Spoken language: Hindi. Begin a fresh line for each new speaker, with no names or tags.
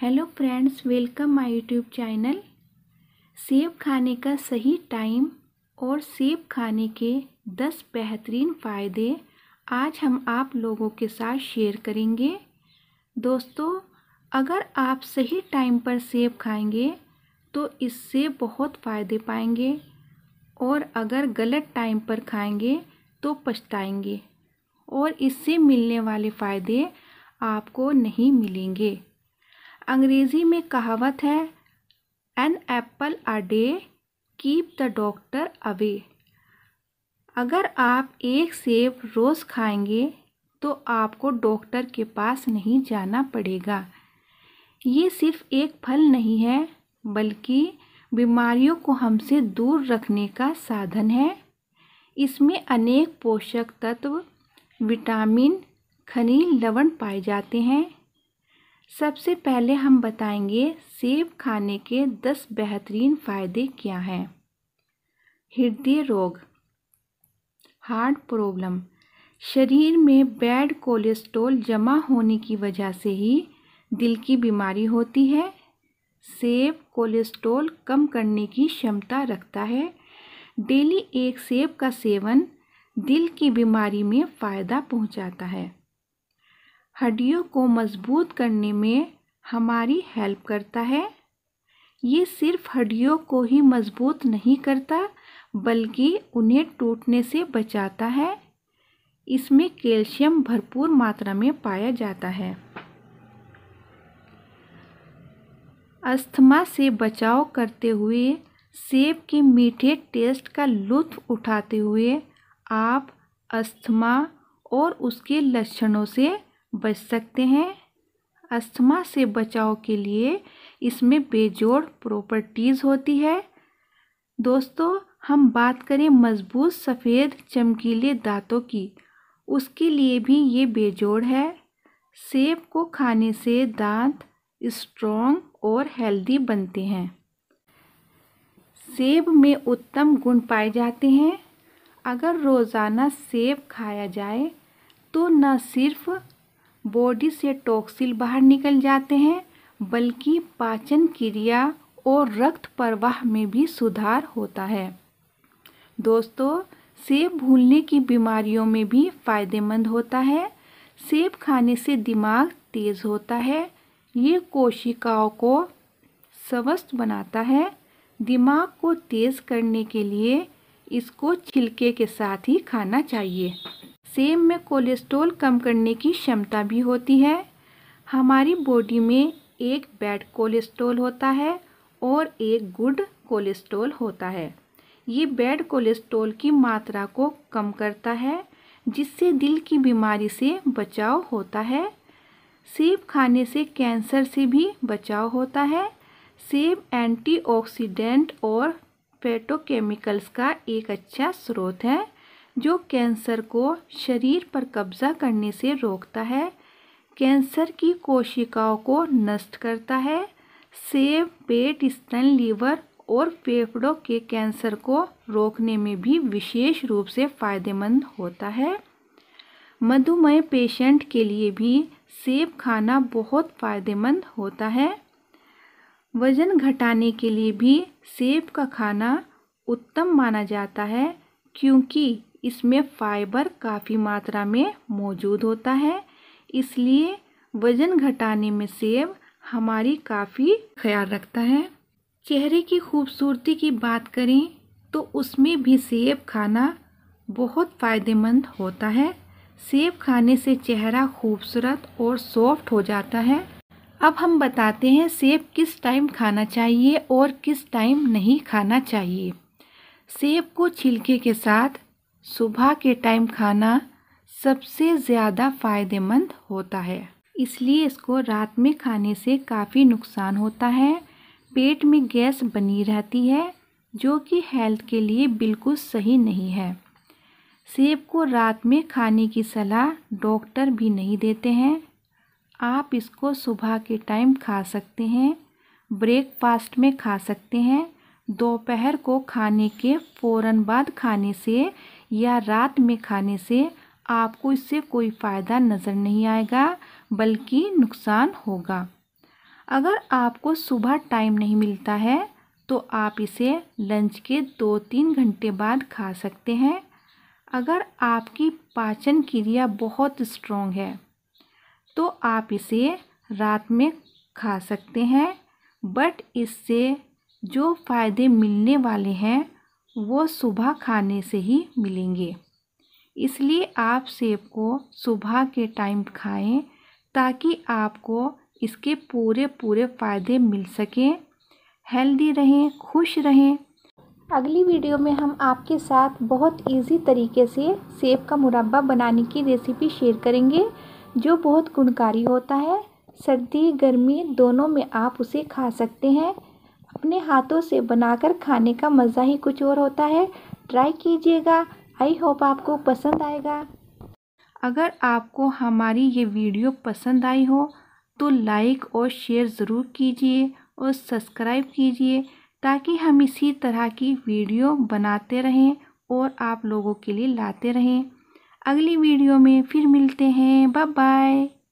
hello friends welcome my YouTube channel सेब खाने का सही टाइम और सेब खाने के दस बेहतरीन फ़ायदे आज हम आप लोगों के साथ शेयर करेंगे दोस्तों अगर आप सही टाइम पर सेब खाएंगे तो इससे बहुत फ़ायदे पाएंगे और अगर गलत टाइम पर खाएंगे तो पछताएंगे और इससे मिलने वाले फ़ायदे आपको नहीं मिलेंगे अंग्रेज़ी में कहावत है an apple a day keep the doctor away अगर आप एक सेब रोज़ खाएंगे तो आपको डॉक्टर के पास नहीं जाना पड़ेगा ये सिर्फ एक फल नहीं है बल्कि बीमारियों को हमसे दूर रखने का साधन है इसमें अनेक पोषक तत्व विटामिन खनिज लवण पाए जाते हैं सबसे पहले हम बताएंगे सेब खाने के दस बेहतरीन फ़ायदे क्या हैं हृदय रोग हार्ट प्रॉब्लम शरीर में बैड कोलेस्ट्रॉल जमा होने की वजह से ही दिल की बीमारी होती है सेब कोलेस्ट्रॉल कम करने की क्षमता रखता है डेली एक सेब का सेवन दिल की बीमारी में फ़ायदा पहुंचाता है हड्डियों को मजबूत करने में हमारी हेल्प करता है ये सिर्फ हड्डियों को ही मजबूत नहीं करता बल्कि उन्हें टूटने से बचाता है इसमें कैल्शियम भरपूर मात्रा में पाया जाता है अस्थमा से बचाव करते हुए सेब के मीठे टेस्ट का लुत्फ उठाते हुए आप अस्थमा और उसके लक्षणों से बच सकते हैं अस्थमा से बचाव के लिए इसमें बेजोड़ प्रॉपर्टीज़ होती है दोस्तों हम बात करें मजबूत सफ़ेद चमकीले दांतों की उसके लिए भी ये बेजोड़ है सेब को खाने से दांत स्ट्रॉन्ग और हेल्दी बनते हैं सेब में उत्तम गुण पाए जाते हैं अगर रोज़ाना सेब खाया जाए तो न सिर्फ बॉडी से टॉक्सिल बाहर निकल जाते हैं बल्कि पाचन क्रिया और रक्त प्रवाह में भी सुधार होता है दोस्तों सेब भूलने की बीमारियों में भी फायदेमंद होता है सेब खाने से दिमाग तेज होता है ये कोशिकाओं को स्वस्थ बनाता है दिमाग को तेज करने के लिए इसको छिलके के साथ ही खाना चाहिए सेब में कोलेस्ट्रोल कम करने की क्षमता भी होती है हमारी बॉडी में एक बैड कोलेस्ट्रोल होता है और एक गुड कोलेस्ट्रोल होता है ये बैड कोलेस्ट्रोल की मात्रा को कम करता है जिससे दिल की बीमारी से बचाव होता है सेब खाने से कैंसर से भी बचाव होता है सेब एंटीऑक्सीडेंट और फैटोकेमिकल्स का एक अच्छा स्रोत है जो कैंसर को शरीर पर कब्जा करने से रोकता है कैंसर की कोशिकाओं को नष्ट करता है सेब पेट स्तन लीवर और फेफड़ों के कैंसर को रोकने में भी विशेष रूप से फ़ायदेमंद होता है मधुमेह पेशेंट के लिए भी सेब खाना बहुत फ़ायदेमंद होता है वज़न घटाने के लिए भी सेब का खाना उत्तम माना जाता है क्योंकि इसमें फाइबर काफ़ी मात्रा में मौजूद होता है इसलिए वज़न घटाने में सेब हमारी काफ़ी ख्याल रखता है चेहरे की खूबसूरती की बात करें तो उसमें भी सेब खाना बहुत फ़ायदेमंद होता है सेब खाने से चेहरा खूबसूरत और सॉफ्ट हो जाता है अब हम बताते हैं सेब किस टाइम खाना चाहिए और किस टाइम नहीं खाना चाहिए सेब को छिलके के साथ सुबह के टाइम खाना सबसे ज़्यादा फ़ायदेमंद होता है इसलिए इसको रात में खाने से काफ़ी नुकसान होता है पेट में गैस बनी रहती है जो कि हेल्थ के लिए बिल्कुल सही नहीं है सेब को रात में खाने की सलाह डॉक्टर भी नहीं देते हैं आप इसको सुबह के टाइम खा सकते हैं ब्रेकफास्ट में खा सकते हैं दोपहर को खाने के फ़ौर बाद खाने से या रात में खाने से आपको इससे कोई फ़ायदा नज़र नहीं आएगा बल्कि नुकसान होगा अगर आपको सुबह टाइम नहीं मिलता है तो आप इसे लंच के दो तीन घंटे बाद खा सकते हैं अगर आपकी पाचन क्रिया बहुत स्ट्रॉन्ग है तो आप इसे रात में खा सकते हैं बट इससे जो फ़ायदे मिलने वाले हैं वो सुबह खाने से ही मिलेंगे इसलिए आप सेब को सुबह के टाइम खाएं ताकि आपको इसके पूरे पूरे फ़ायदे मिल सकें हेल्दी रहें खुश रहें अगली वीडियो में हम आपके साथ बहुत इजी तरीके से सेब का मुरब्बा बनाने की रेसिपी शेयर करेंगे जो बहुत गुणकारी होता है सर्दी गर्मी दोनों में आप उसे खा सकते हैं अपने हाथों से बनाकर खाने का मज़ा ही कुछ और होता है ट्राई कीजिएगा आई होप आपको पसंद आएगा अगर आपको हमारी ये वीडियो पसंद आई हो तो लाइक और शेयर ज़रूर कीजिए और सब्सक्राइब कीजिए ताकि हम इसी तरह की वीडियो बनाते रहें और आप लोगों के लिए लाते रहें अगली वीडियो में फिर मिलते हैं बाय बाय